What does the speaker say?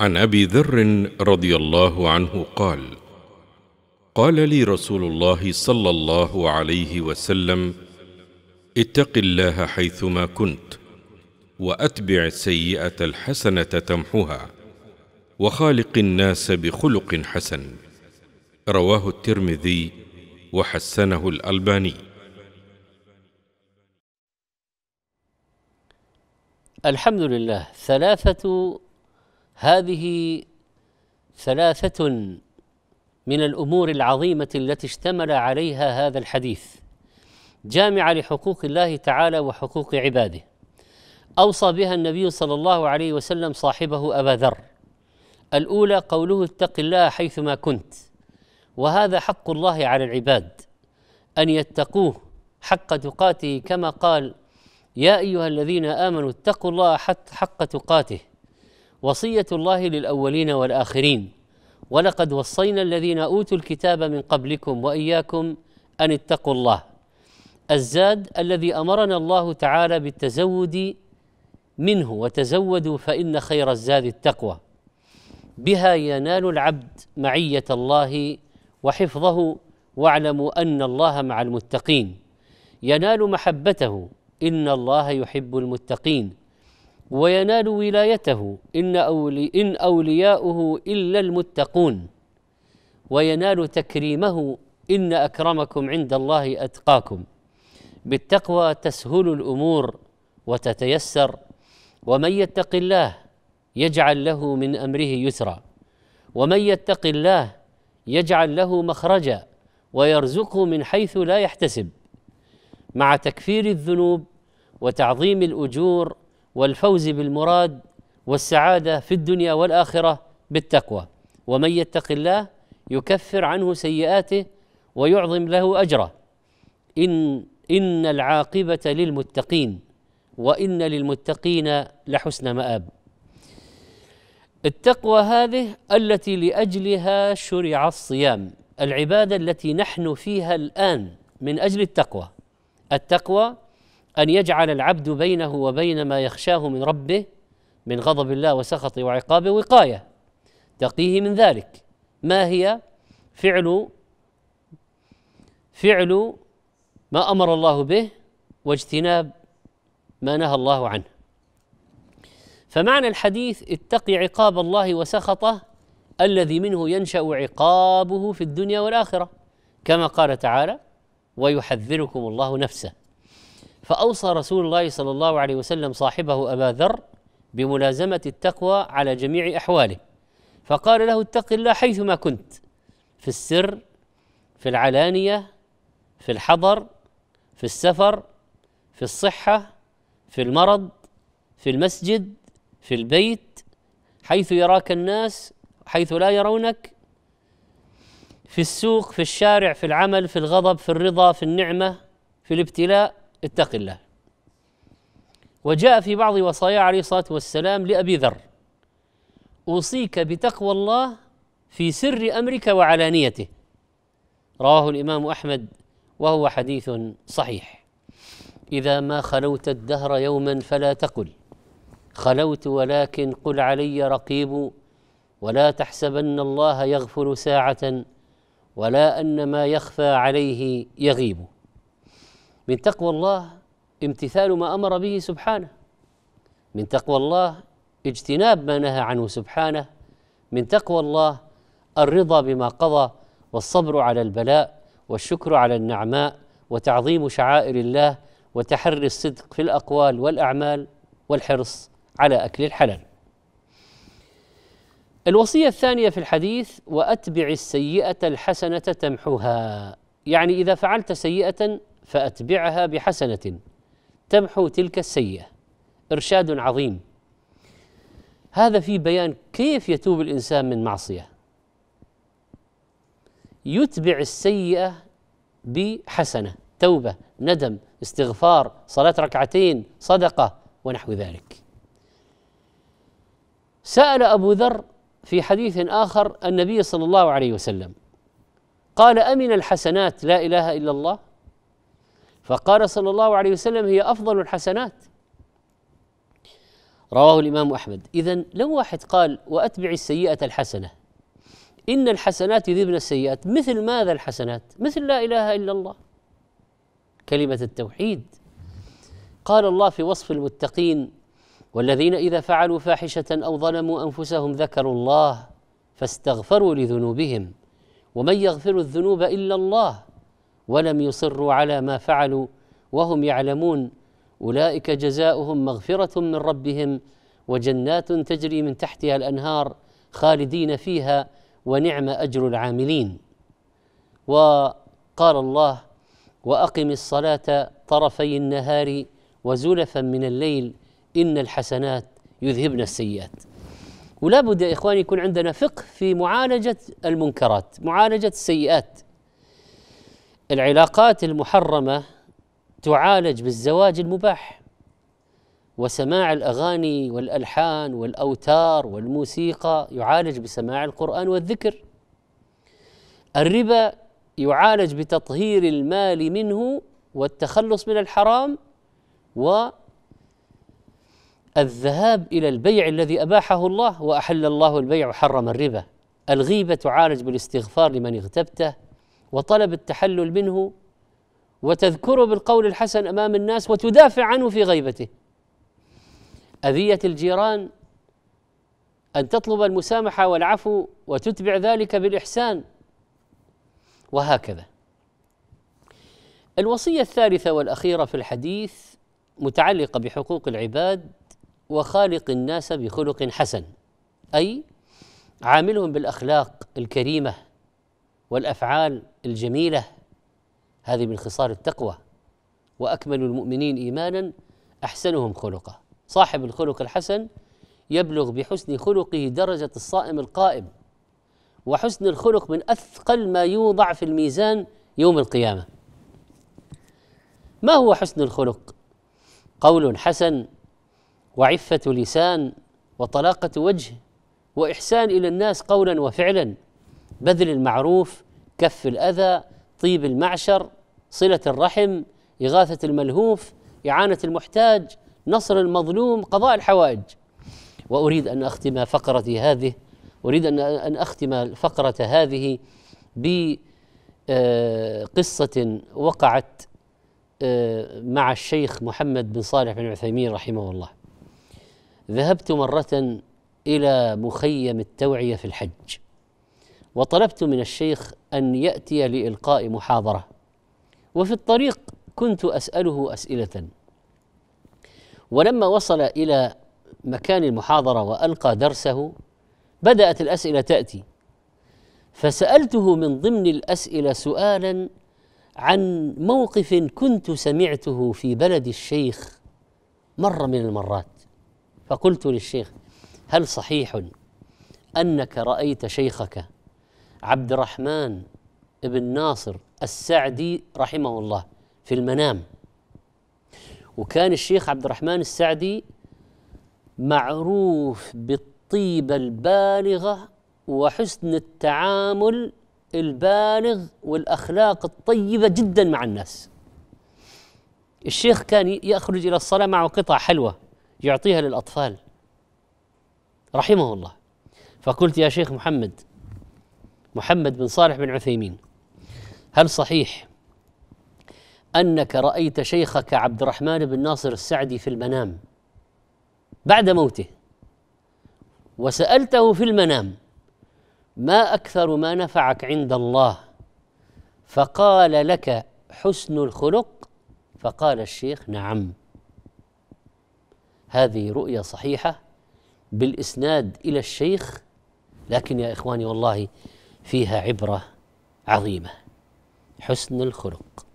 عن ابي ذر رضي الله عنه قال قال لي رسول الله صلى الله عليه وسلم اتق الله حيثما كنت واتبع السيئه الحسنه تمحها وخالق الناس بخلق حسن رواه الترمذي وحسنه الالباني الحمد لله ثلاثه هذه ثلاثة من الأمور العظيمة التي اشتمل عليها هذا الحديث جامعة لحقوق الله تعالى وحقوق عباده أوصى بها النبي صلى الله عليه وسلم صاحبه أبا ذر الأولى قوله اتق الله حيثما كنت وهذا حق الله على العباد أن يتقوه حق تقاته كما قال يا أيها الذين آمنوا اتقوا الله حق تقاته وصيه الله للاولين والاخرين ولقد وصينا الذين اوتوا الكتاب من قبلكم واياكم ان اتقوا الله الزاد الذي امرنا الله تعالى بالتزود منه وتزودوا فان خير الزاد التقوى بها ينال العبد معيه الله وحفظه واعلموا ان الله مع المتقين ينال محبته ان الله يحب المتقين وينال ولايته إن, أولي إن أولياؤه إلا المتقون وينال تكريمه إن أكرمكم عند الله أتقاكم بالتقوى تسهل الأمور وتتيسر ومن يتق الله يجعل له من أمره يسرا ومن يتق الله يجعل له مخرجا ويرزقه من حيث لا يحتسب مع تكفير الذنوب وتعظيم الأجور والفوز بالمراد والسعاده في الدنيا والاخره بالتقوى ومن يتق الله يكفر عنه سيئاته ويعظم له اجره ان ان العاقبه للمتقين وان للمتقين لحسن مآب التقوى هذه التي لاجلها شرع الصيام العباده التي نحن فيها الان من اجل التقوى التقوى أن يجعل العبد بينه وبين ما يخشاه من ربه من غضب الله وسخطه وعقابه وقاية تقيه من ذلك ما هي فعل فعل ما أمر الله به واجتناب ما نهى الله عنه فمعنى الحديث اتق عقاب الله وسخطه الذي منه ينشا عقابه في الدنيا والاخره كما قال تعالى ويحذركم الله نفسه فأوصى رسول الله صلى الله عليه وسلم صاحبه أبا ذر بملازمة التقوى على جميع أحواله فقال له اتق الله حيثما كنت في السر في العلانية في الحضر في السفر في الصحة في المرض في المسجد في البيت حيث يراك الناس حيث لا يرونك في السوق في الشارع في العمل في الغضب في الرضا في النعمة في الابتلاء اتق الله وجاء في بعض وصايا عليه الصلاة والسلام لأبي ذر أوصيك بتقوى الله في سر أمرك وعلانيته رواه الإمام أحمد وهو حديث صحيح إذا ما خلوت الدهر يوما فلا تقل خلوت ولكن قل علي رقيب ولا تحسبن الله يغفل ساعة ولا أن ما يخفى عليه يغيب من تقوى الله امتثال ما امر به سبحانه من تقوى الله اجتناب ما نهى عنه سبحانه من تقوى الله الرضا بما قضى والصبر على البلاء والشكر على النعماء وتعظيم شعائر الله وتحري الصدق في الاقوال والاعمال والحرص على اكل الحلال الوصيه الثانيه في الحديث واتبع السيئه الحسنه تمحوها يعني اذا فعلت سيئه فأتبعها بحسنة تمحو تلك السيئة إرشاد عظيم هذا في بيان كيف يتوب الإنسان من معصية يتبع السيئة بحسنة توبة ندم استغفار صلاة ركعتين صدقة ونحو ذلك سأل أبو ذر في حديث آخر النبي صلى الله عليه وسلم قال أمن الحسنات لا إله إلا الله فقال صلى الله عليه وسلم هي افضل الحسنات رواه الامام احمد اذا لو واحد قال واتبع السيئه الحسنه ان الحسنات يذبن السيئات مثل ماذا الحسنات مثل لا اله الا الله كلمه التوحيد قال الله في وصف المتقين والذين اذا فعلوا فاحشه او ظلموا انفسهم ذكروا الله فاستغفروا لذنوبهم ومن يغفر الذنوب الا الله ولم يصروا على ما فعلوا وهم يعلمون اولئك جزاؤهم مغفره من ربهم وجنات تجري من تحتها الانهار خالدين فيها ونعم اجر العاملين وقال الله واقم الصلاه طرفي النهار وزلفا من الليل ان الحسنات يذهبن السيئات ولا بد يا اخواني يكون عندنا فقه في معالجه المنكرات معالجه السيئات العلاقات المحرمة تعالج بالزواج المباح وسماع الأغاني والألحان والأوتار والموسيقى يعالج بسماع القرآن والذكر الربا يعالج بتطهير المال منه والتخلص من الحرام والذهاب إلى البيع الذي أباحه الله وأحل الله البيع وحرم الربا الغيبة تعالج بالاستغفار لمن اغتبته وطلب التحلل منه وتذكره بالقول الحسن امام الناس وتدافع عنه في غيبته اذيه الجيران ان تطلب المسامحه والعفو وتتبع ذلك بالاحسان وهكذا الوصيه الثالثه والاخيره في الحديث متعلقه بحقوق العباد وخالق الناس بخلق حسن اي عاملهم بالاخلاق الكريمه والافعال الجميله هذه من خصال التقوى واكمل المؤمنين ايمانا احسنهم خلقا صاحب الخلق الحسن يبلغ بحسن خلقه درجه الصائم القائم وحسن الخلق من اثقل ما يوضع في الميزان يوم القيامه ما هو حسن الخلق قول حسن وعفه لسان وطلاقه وجه واحسان الى الناس قولا وفعلا بذل المعروف كف الاذى طيب المعشر صله الرحم اغاثه الملهوف اعانه المحتاج نصر المظلوم قضاء الحوائج واريد ان اختم فقرتي هذه اريد ان اختم الفقره هذه بقصه آه، وقعت آه، مع الشيخ محمد بن صالح بن عثيمين رحمه الله ذهبت مره الى مخيم التوعيه في الحج وطلبت من الشيخ ان ياتي لالقاء محاضره وفي الطريق كنت اساله اسئله ولما وصل الى مكان المحاضره والقى درسه بدات الاسئله تاتي فسالته من ضمن الاسئله سؤالا عن موقف كنت سمعته في بلد الشيخ مره من المرات فقلت للشيخ هل صحيح انك رايت شيخك عبد الرحمن بن ناصر السعدي رحمه الله في المنام وكان الشيخ عبد الرحمن السعدي معروف بالطيبه البالغه وحسن التعامل البالغ والاخلاق الطيبه جدا مع الناس. الشيخ كان يخرج الى الصلاه معه قطع حلوى يعطيها للاطفال رحمه الله فقلت يا شيخ محمد محمد بن صالح بن عثيمين هل صحيح انك رايت شيخك عبد الرحمن بن ناصر السعدي في المنام بعد موته وسالته في المنام ما اكثر ما نفعك عند الله فقال لك حسن الخلق فقال الشيخ نعم هذه رؤيا صحيحه بالاسناد الى الشيخ لكن يا اخواني والله فيها عبره عظيمه حسن الخلق